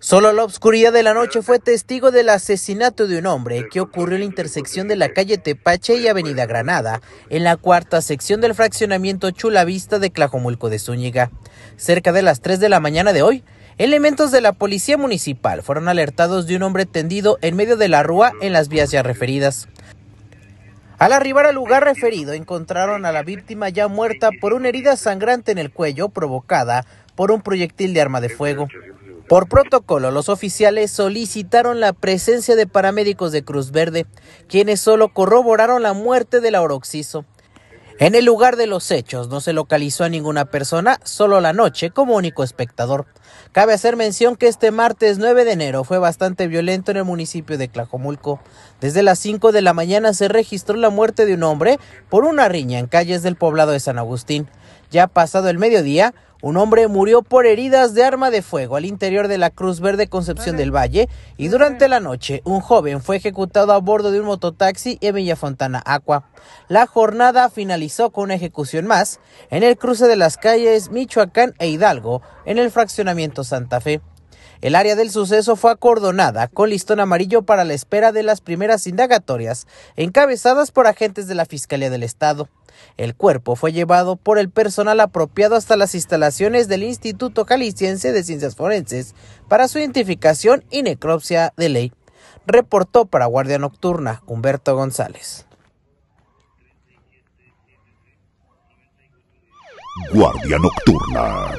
Solo la oscuridad de la noche fue testigo del asesinato de un hombre que ocurrió en la intersección de la calle Tepache y Avenida Granada, en la cuarta sección del fraccionamiento Chulavista de Clajomulco de Zúñiga. Cerca de las 3 de la mañana de hoy, elementos de la policía municipal fueron alertados de un hombre tendido en medio de la rúa en las vías ya referidas. Al arribar al lugar referido, encontraron a la víctima ya muerta por una herida sangrante en el cuello provocada por un proyectil de arma de fuego. Por protocolo, los oficiales solicitaron la presencia de paramédicos de Cruz Verde, quienes solo corroboraron la muerte del Auroxiso. En el lugar de los hechos no se localizó a ninguna persona, solo la noche como único espectador. Cabe hacer mención que este martes 9 de enero fue bastante violento en el municipio de Tlajomulco. Desde las 5 de la mañana se registró la muerte de un hombre por una riña en calles del poblado de San Agustín. Ya pasado el mediodía, un hombre murió por heridas de arma de fuego al interior de la Cruz Verde Concepción del Valle y durante la noche un joven fue ejecutado a bordo de un mototaxi en Villafontana Aqua. La jornada finalizó con una ejecución más en el cruce de las calles Michoacán e Hidalgo en el fraccionamiento Santa Fe. El área del suceso fue acordonada con listón amarillo para la espera de las primeras indagatorias encabezadas por agentes de la Fiscalía del Estado. El cuerpo fue llevado por el personal apropiado hasta las instalaciones del Instituto Jalisciense de Ciencias Forenses para su identificación y necropsia de ley. Reportó para Guardia Nocturna Humberto González. Guardia Nocturna.